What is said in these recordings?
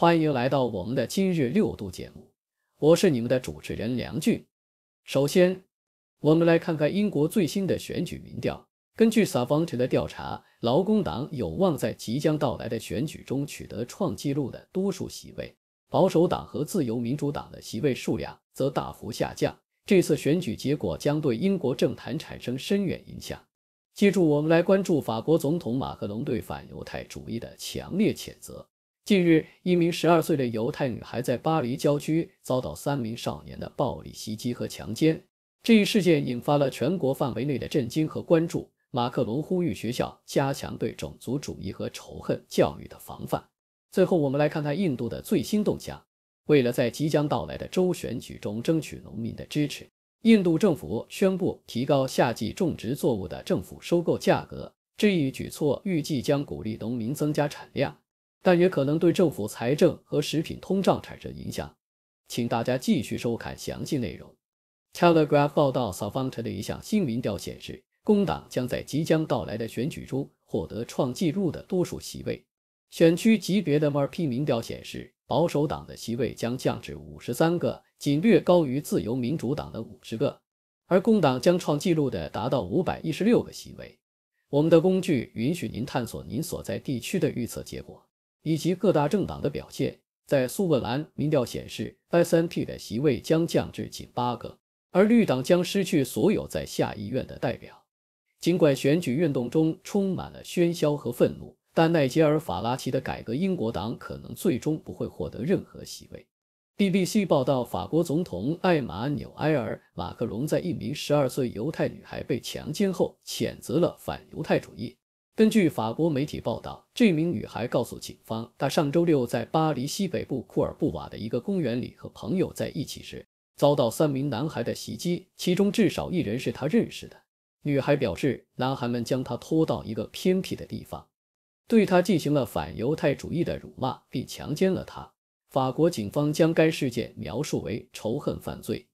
欢迎来到我们的今日六度节目，我是你们的主持人梁俊。首先，我们来看看英国最新的选举民调。根据 Savant 的调查，劳工党有望在即将到来的选举中取得创纪录的多数席位，保守党和自由民主党的席位数量则大幅下降。这次选举结果将对英国政坛产生深远影响。记住，我们来关注法国总统马克龙对反犹太主义的强烈谴责。近日，一名十二岁的犹太女孩在巴黎郊区遭到三名少年的暴力袭击和强奸，这一事件引发了全国范围内的震惊和关注。马克龙呼吁学校加强对种族主义和仇恨教育的防范。最后，我们来看看印度的最新动向。为了在即将到来的州选举中争取农民的支持，印度政府宣布提高夏季种植作物的政府收购价格。这一举措预计将鼓励农民增加产量。但也可能对政府财政和食品通胀产生影响，请大家继续收看详细内容。《Telegraph》报道，s a 萨凡特的一项新民调显示，工党将在即将到来的选举中获得创纪录的多数席位。选区级别的 MarP 民调显示，保守党的席位将降至五十三个，仅略高于自由民主党的五十个，而工党将创纪录的达到五百一十六个席位。我们的工具允许您探索您所在地区的预测结果。以及各大政党的表现，在苏格兰民调显示，S N P 的席位将降至仅八个，而绿党将失去所有在下议院的代表。尽管选举运动中充满了喧嚣和愤怒，但奈杰尔·法拉奇的改革英国党可能最终不会获得任何席位。BBC 报道，法国总统艾玛纽埃尔·马克龙在一名12岁犹太女孩被强奸后，谴责了反犹太主义。根据法国媒体报道，这名女孩告诉警方，她上周六在巴黎西北部库尔布瓦的一个公园里和朋友在一起时，遭到三名男孩的袭击，其中至少一人是她认识的。女孩表示，男孩们将她拖到一个偏僻的地方，对她进行了反犹太主义的辱骂，并强奸了她。法国警方将该事件描述为仇恨犯罪。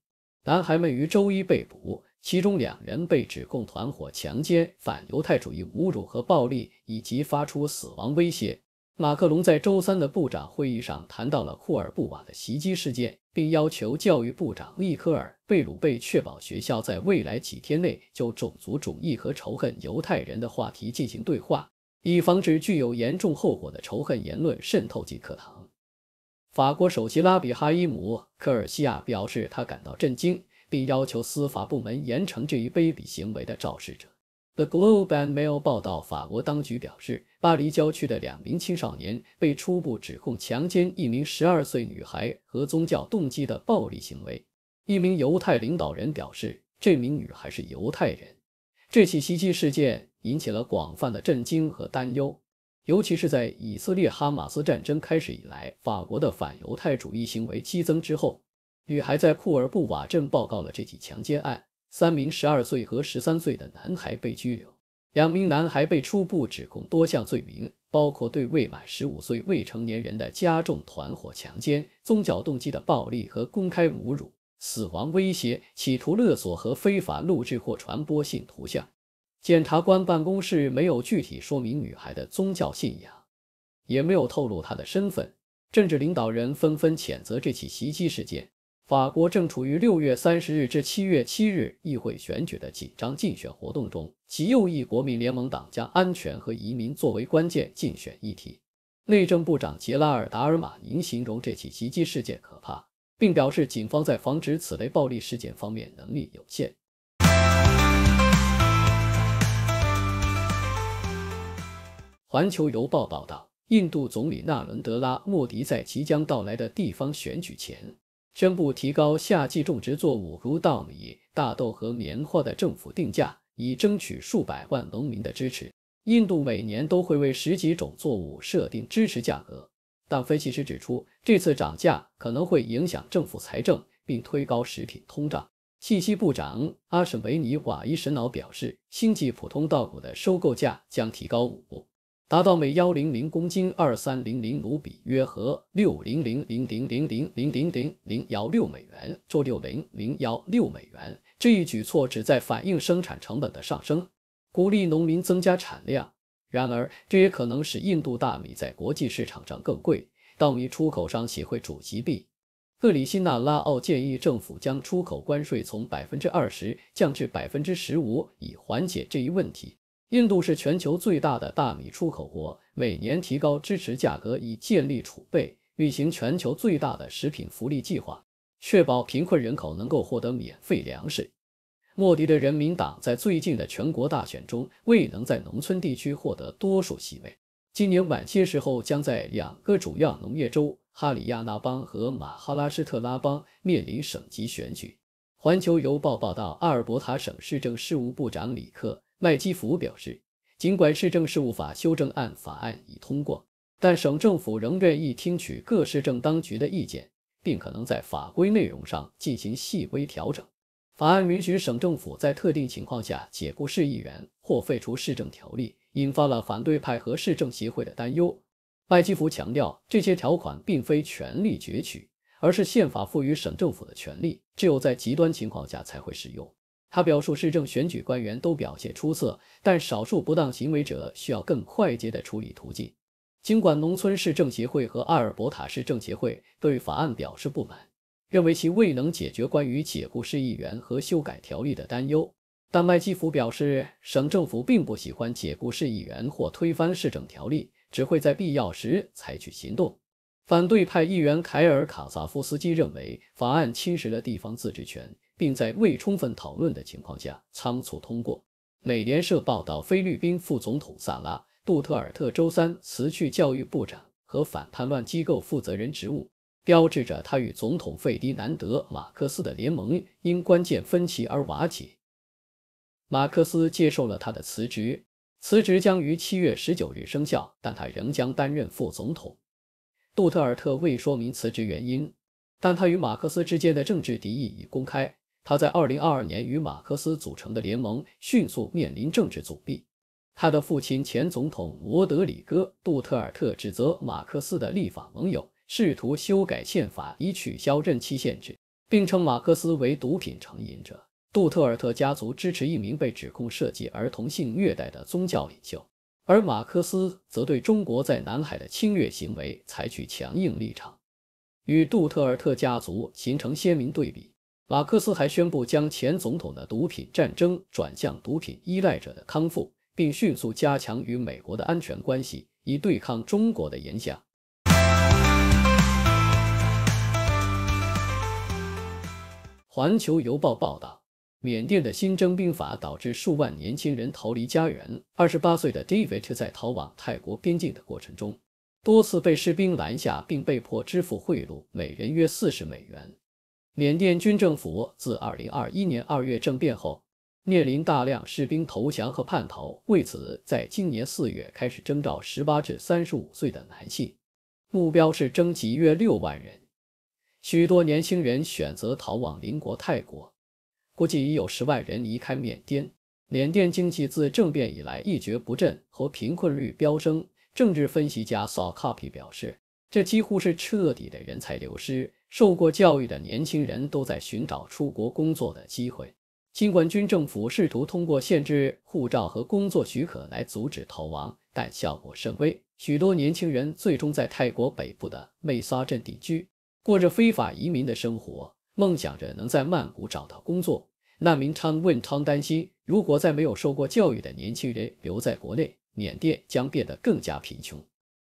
男孩们于周一被捕。其中两人被指控团伙强奸、反犹太主义侮辱和暴力，以及发出死亡威胁。马克龙在周三的部长会议上谈到了库尔布瓦的袭击事件，并要求教育部长利科尔·贝鲁贝确保学校在未来几天内就种族主义和仇恨犹太人的话题进行对话，以防止具有严重后果的仇恨言论渗透进课堂。法国首席拉比哈伊姆·科尔西亚表示，他感到震惊。并要求司法部门严惩这一卑鄙行为的肇事者。The Globe and Mail 报道，法国当局表示，巴黎郊区的两名青少年被初步指控强奸一名12岁女孩和宗教动机的暴力行为。一名犹太领导人表示，这名女孩是犹太人。这起袭击事件引起了广泛的震惊和担忧，尤其是在以色列哈马斯战争开始以来，法国的反犹太主义行为激增之后。女孩在库尔布瓦镇报告了这起强奸案，三名12岁和13岁的男孩被拘留，两名男孩被初步指控多项罪名，包括对未满15岁未成年人的加重团伙强奸、宗教动机的暴力和公开侮辱、死亡威胁、企图勒索和非法录制或传播性图像。检察官办公室没有具体说明女孩的宗教信仰，也没有透露她的身份。政治领导人纷纷谴责这起袭击事件。法国正处于六月三十日至七月七日议会选举的紧张竞选活动中，其右翼国民联盟党将安全和移民作为关键竞选议题。内政部长杰拉尔·达尔马宁形容这起袭击事件可怕，并表示警方在防止此类暴力事件方面能力有限。环球邮报报道，印度总理纳伦德拉·莫迪在即将到来的地方选举前。宣布提高夏季种植作物如稻米、大豆和棉花的政府定价，以争取数百万农民的支持。印度每年都会为十几种作物设定支持价格，但分析师指出，这次涨价可能会影响政府财政，并推高食品通胀。信息部长阿什维尼瓦伊什瑙表示，星际普通稻谷的收购价将提高五。达到每幺零零公斤二三零零卢比，约合六零零零零零零零零零零幺六美元，周六零零幺六美元。这一举措旨在反映生产成本的上升，鼓励农民增加产量。然而，这也可能使印度大米在国际市场上更贵。稻米出口商协会主席毕特里希纳拉奥建议政府将出口关税从百分之二十降至百分之十五，以缓解这一问题。印度是全球最大的大米出口国，每年提高支持价格以建立储备，履行全球最大的食品福利计划，确保贫困人口能够获得免费粮食。莫迪的人民党在最近的全国大选中未能在农村地区获得多数席位。今年晚些时候，将在两个主要农业州——哈里亚纳邦和马哈拉施特拉邦面临省级选举。环球邮报报道，阿尔伯塔省市政事务部长里克。麦基福表示，尽管市政事务法修正案法案已通过，但省政府仍愿意听取各市政当局的意见，并可能在法规内容上进行细微调整。法案允许省政府在特定情况下解雇市议员或废除市政条例，引发了反对派和市政协会的担忧。麦基福强调，这些条款并非权力攫取，而是宪法赋予省政府的权利，只有在极端情况下才会使用。他表述市政选举官员都表现出色，但少数不当行为者需要更快捷的处理途径。尽管农村市政协会和阿尔伯塔市政协会对法案表示不满，认为其未能解决关于解雇市议员和修改条例的担忧，但麦基弗表示，省政府并不喜欢解雇市议员或推翻市政条例，只会在必要时采取行动。反对派议员凯尔·卡萨夫斯基认为，法案侵蚀了地方自治权。并在未充分讨论的情况下仓促通过。美联社报道，菲律宾副总统萨拉·杜特尔特周三辞去教育部长和反叛乱机构负责人职务，标志着他与总统费迪南德·马克思的联盟因关键分歧而瓦解。马克思接受了他的辞职，辞职将于七月十九日生效，但他仍将担任副总统。杜特尔特未说明辞职原因，但他与马克思之间的政治敌意已公开。他在2022年与马克思组成的联盟迅速面临政治阻力。他的父亲前总统罗德里戈·杜特尔特指责马克思的立法盟友试图修改宪法以取消任期限制，并称马克思为毒品成瘾者。杜特尔特家族支持一名被指控涉及儿童性虐待的宗教领袖，而马克思则对中国在南海的侵略行为采取强硬立场，与杜特尔特家族形成鲜明对比。马克思还宣布将前总统的毒品战争转向毒品依赖者的康复，并迅速加强与美国的安全关系，以对抗中国的影响。《环球邮报》报道，缅甸的新征兵法导致数万年轻人逃离家园。二十八岁的 David 在逃往泰国边境的过程中，多次被士兵拦下，并被迫支付贿赂，每人约四十美元。缅甸军政府自2021年2月政变后，面临大量士兵投降和叛逃。为此，在今年4月开始征召18至35岁的男性，目标是征集约6万人。许多年轻人选择逃往邻国泰国，估计已有10万人离开缅甸。缅甸经济自政变以来一蹶不振，和贫困率飙升。政治分析家 Sawkapi 表示，这几乎是彻底的人才流失。受过教育的年轻人都在寻找出国工作的机会。尽管军政府试图通过限制护照和工作许可来阻止逃亡，但效果甚微。许多年轻人最终在泰国北部的妹撒镇定居，过着非法移民的生活，梦想着能在曼谷找到工作。难民昌问昌担心，如果再没有受过教育的年轻人留在国内，缅甸将变得更加贫穷。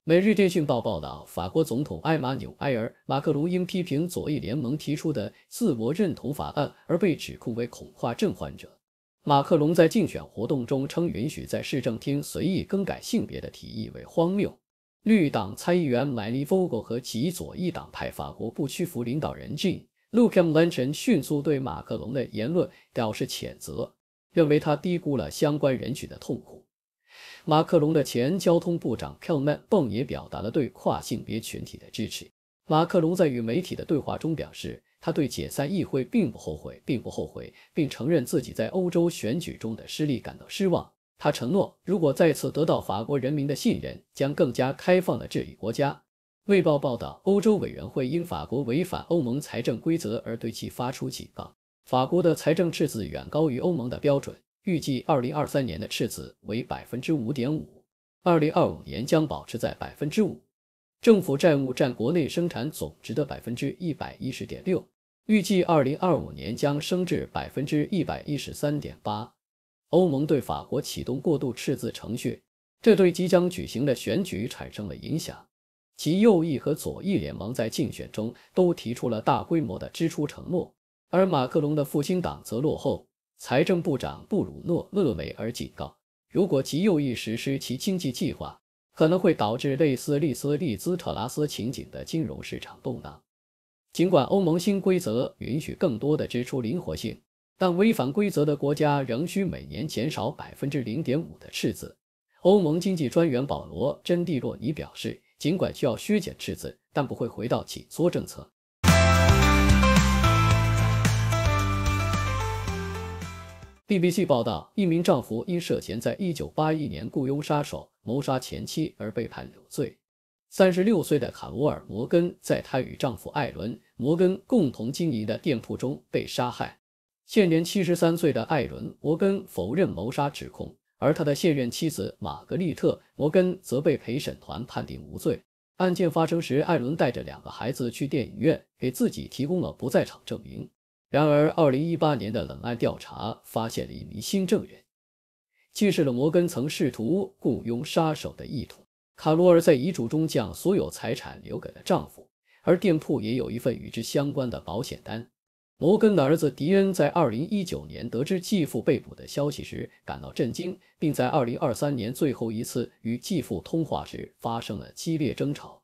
《每日电讯报》报道，法国总统埃马纽埃尔·马克龙因批评左翼联盟提出的自我认同法案而被指控为恐化症患者。马克龙在竞选活动中称，允许在市政厅随意更改性别的提议为荒谬。绿党参议员玛丽·福格和极左翼党派法国不屈服领导人 l c h 兰臣迅速对马克龙的言论表示谴责，认为他低估了相关人群的痛苦。马克龙的前交通部长 Kévin b 也表达了对跨性别群体的支持。马克龙在与媒体的对话中表示，他对解散议会并不后悔，并不后悔，并承认自己在欧洲选举中的失利感到失望。他承诺，如果再次得到法国人民的信任，将更加开放的治理国家。《卫报》报道，欧洲委员会因法国违反欧盟财政规则而对其发出警告。法国的财政赤字远高于欧盟的标准。预计二零二三年的赤字为百分之五点五，二零二五年将保持在百分之五。政府债务占国内生产总值的百分之一百一十点六，预计二零二五年将升至百分之一百一十三点八。欧盟对法国启动过度赤字程序，这对即将举行的选举产生了影响。其右翼和左翼联盟在竞选中都提出了大规模的支出承诺，而马克龙的复兴党则落后。财政部长布鲁诺·勒维尔警告，如果极右翼实施其经济计划，可能会导致类似利斯利兹特拉斯情景的金融市场动荡。尽管欧盟新规则允许更多的支出灵活性，但违反规则的国家仍需每年减少百分之零点五的赤字。欧盟经济专员保罗·珍蒂洛尼表示，尽管需要削减赤字，但不会回到紧缩政策。BBC 报道，一名丈夫因涉嫌在1981年雇佣杀手谋杀前妻而被判有罪。三十六岁的坎沃尔·摩根在他与丈夫艾伦·摩根共同经营的店铺中被杀害。现年七十三岁的艾伦·摩根否认谋杀指控，而他的现任妻子玛格丽特·摩根则被陪审团判定无罪。案件发生时，艾伦带着两个孩子去电影院，给自己提供了不在场证明。然而，2018年的冷案调查发现了一名新证人，揭示了摩根曾试图雇佣杀手的意图。卡罗尔在遗嘱中将所有财产留给了丈夫，而店铺也有一份与之相关的保险单。摩根的儿子迪恩在2019年得知继父被捕的消息时感到震惊，并在2023年最后一次与继父通话时发生了激烈争吵。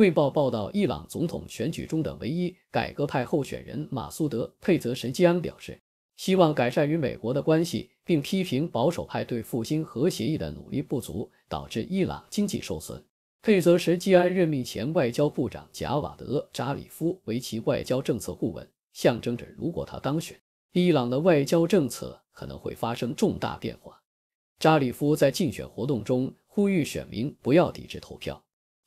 卫报报道，伊朗总统选举中的唯一改革派候选人马苏德·佩泽什基安表示，希望改善与美国的关系，并批评保守派对复兴核协议的努力不足，导致伊朗经济受损。佩泽什基安任命前外交部长贾瓦德·扎里夫为其外交政策顾问，象征着如果他当选，伊朗的外交政策可能会发生重大变化。扎里夫在竞选活动中呼吁选民不要抵制投票。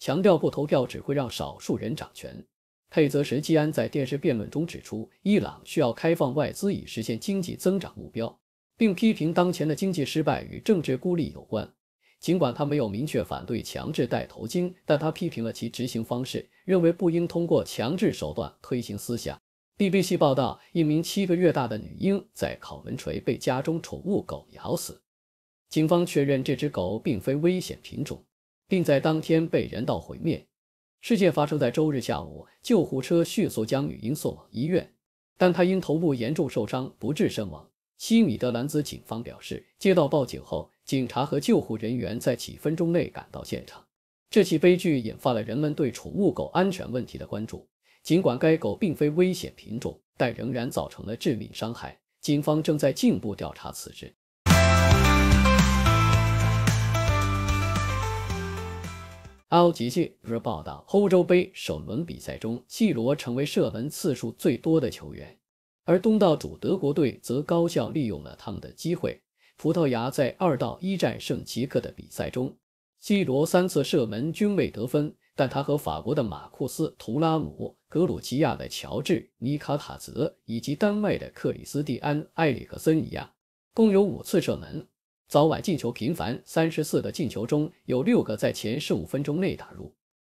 强调不投票只会让少数人掌权。佩泽什基安在电视辩论中指出，伊朗需要开放外资以实现经济增长目标，并批评当前的经济失败与政治孤立有关。尽管他没有明确反对强制带头巾，但他批评了其执行方式，认为不应通过强制手段推行思想。BBC 报道，一名七个月大的女婴在考门锤被家中宠物狗咬死，警方确认这只狗并非危险品种。并在当天被人道毁灭。事件发生在周日下午，救护车迅速将女婴送往医院，但她因头部严重受伤不治身亡。西米德兰兹警方表示，接到报警后，警察和救护人员在几分钟内赶到现场。这起悲剧引发了人们对宠物狗安全问题的关注。尽管该狗并非危险品种，但仍然造成了致命伤害。警方正在进一步调查此事。L.G.G. 报道，欧洲杯首轮比赛中，C 罗成为射门次数最多的球员，而东道主德国队则高效利用了他们的机会。葡萄牙在二到一战胜捷克的比赛中，C 罗三次射门均未得分，但他和法国的马库斯·图拉姆、格鲁吉亚的乔治·尼卡塔泽以及丹麦的克里斯蒂安·埃里克森一样，共有五次射门。早晚进球频繁，三十四个进球中有六个在前十五分钟内打入，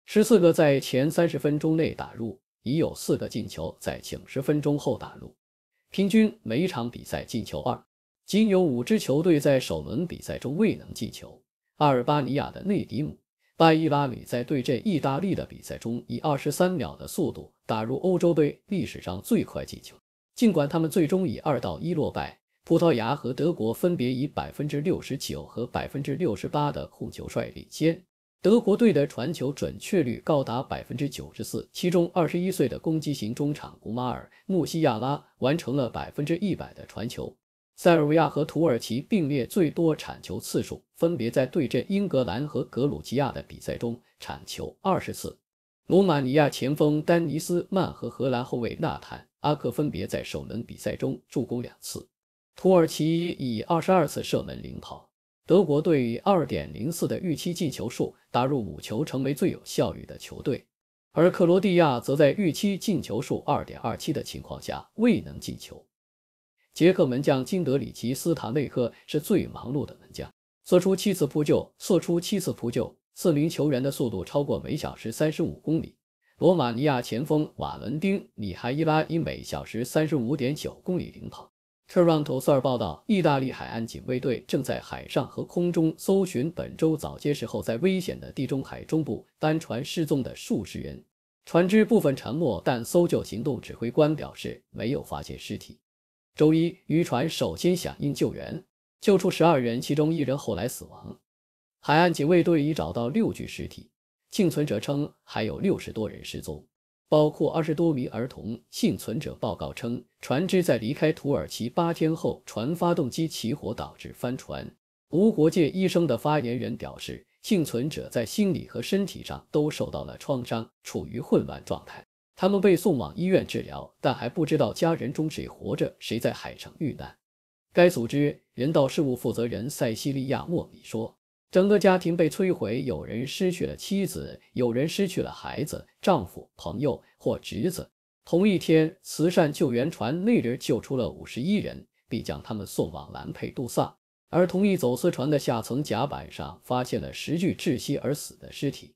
十四个在前三十分钟内打入，已有四个进球在九十分钟后打入。平均每场比赛进球二。仅有五支球队在首轮比赛中未能进球。阿尔巴尼亚的内迪姆·拜伊拉米在对阵意大利的比赛中，以二十三秒的速度打入欧洲杯历史上最快进球。尽管他们最终以二到一落败。葡萄牙和德国分别以百分之六十九和百分之六十八的控球率领先。德国队的传球准确率高达百分之九十四，其中二十一岁的攻击型中场古马尔·穆西亚拉完成了百分之一百的传球。塞尔维亚和土耳其并列最多铲球次数，分别在对阵英格兰和格鲁吉亚的比赛中铲球二十次。罗马尼亚前锋丹尼斯·曼和荷兰后卫纳坦·阿克分别在首轮比赛中助攻两次。土耳其以二十二次射门领跑，德国队以二点零四的预期进球数打入五球，成为最有效率的球队。而克罗地亚则在预期进球数二点二七的情况下未能进球。捷克门将金德里奇斯塔内克是最忙碌的门将，做出七次扑救。做出七次扑救。四名球员的速度超过每小时三十五公里。罗马尼亚前锋瓦伦丁·米哈伊拉以每小时三十五点九公里领跑。特 o r 四 n 报道，意大利海岸警卫队正在海上和空中搜寻本周早些时候在危险的地中海中部单船失踪的数十人。船只部分沉没，但搜救行动指挥官表示没有发现尸体。周一，渔船首先响应救援，救出十二人，其中一人后来死亡。海岸警卫队已找到六具尸体，幸存者称还有六十多人失踪。包括二十多名儿童幸存者报告称，船只在离开土耳其八天后，船发动机起火导致翻船。无国界医生的发言人表示，幸存者在心理和身体上都受到了创伤，处于混乱状态。他们被送往医院治疗，但还不知道家人中谁活着，谁在海上遇难。该组织人道事务负责人塞西利亚·莫米说。整个家庭被摧毁，有人失去了妻子，有人失去了孩子、丈夫、朋友或侄子。同一天，慈善救援船“那人”救出了五十一人，并将他们送往兰佩杜萨。而同一走私船的下层甲板上发现了十具窒息而死的尸体。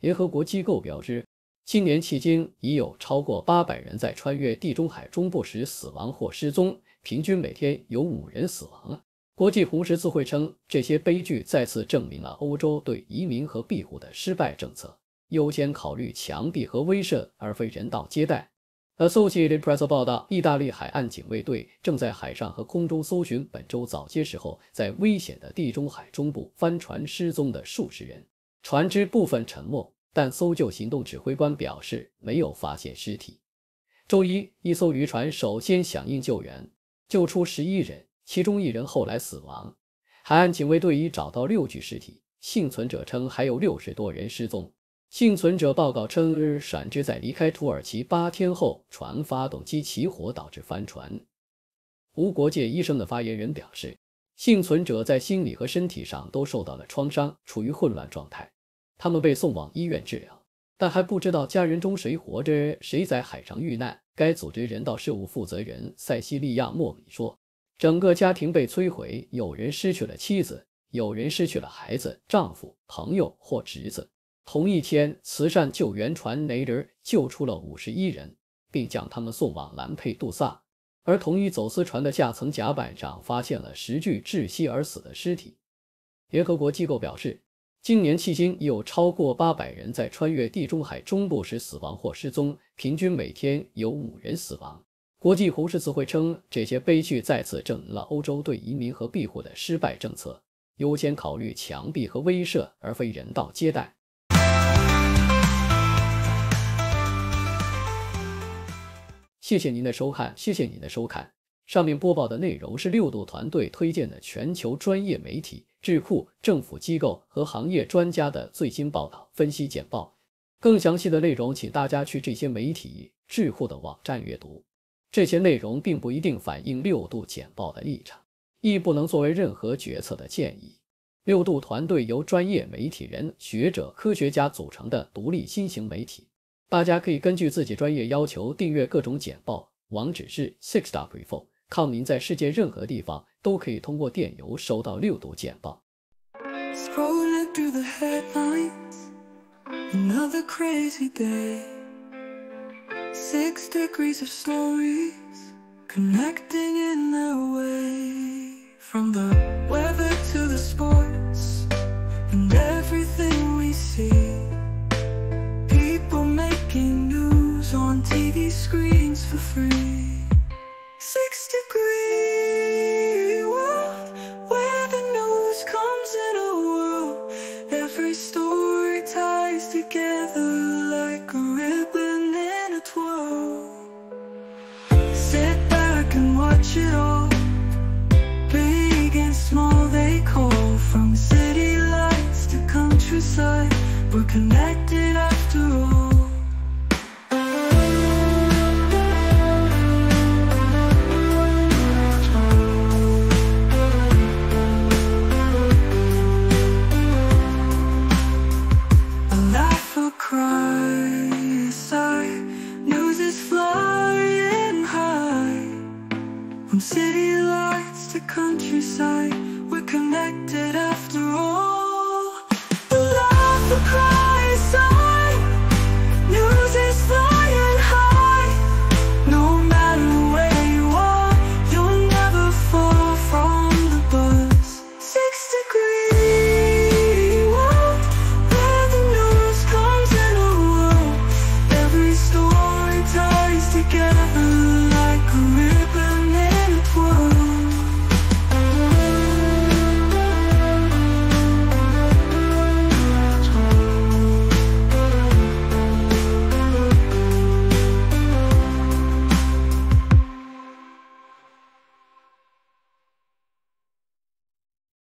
联合国机构表示，今年迄今已有超过八百人在穿越地中海中部时死亡或失踪，平均每天有五人死亡。国际红十字会称，这些悲剧再次证明了欧洲对移民和庇护的失败政策，优先考虑墙壁和威慑，而非人道接待。Associated Press 报道，意大利海岸警卫队正在海上和空中搜寻本周早些时候在危险的地中海中部帆船失踪的数十人，船只部分沉没，但搜救行动指挥官表示没有发现尸体。周一，一艘渔船首先响应救援，救出十一人。其中一人后来死亡。海岸警卫队已找到六具尸体。幸存者称还有六十多人失踪。幸存者报告称，日闪之在离开土耳其八天后，船发动机起火导致翻船。无国界医生的发言人表示，幸存者在心理和身体上都受到了创伤，处于混乱状态。他们被送往医院治疗，但还不知道家人中谁活着，谁在海上遇难。该组织人道事务负责人塞西利亚·莫米说。整个家庭被摧毁，有人失去了妻子，有人失去了孩子、丈夫、朋友或侄子。同一天，慈善救援船“雷德救出了五十一人，并将他们送往兰佩杜萨。而同一走私船的下层甲板上发现了十具窒息而死的尸体。联合国机构表示，今年迄今已有超过八百人在穿越地中海中部时死亡或失踪，平均每天有五人死亡。国际胡适词会称，这些悲剧再次证明了欧洲对移民和庇护的失败政策，优先考虑墙壁和威慑，而非人道接待。谢谢您的收看，谢谢您的收看。上面播报的内容是六度团队推荐的全球专业媒体、智库、政府机构和行业专家的最新报道、分析简报。更详细的内容，请大家去这些媒体智库的网站阅读。这些内容并不一定反映六度简报的立场，亦不能作为任何决策的建议。六度团队由专业媒体人、学者、科学家组成的独立新型媒体，大家可以根据自己专业要求订阅各种简报。网址是 s i x d o g r e e s c o 您在世界任何地方都可以通过电邮收到六度简报。crazy Another day. Six degrees of stories connecting in their way from the weather to the sports and everything we see. People making news on TV screens for free.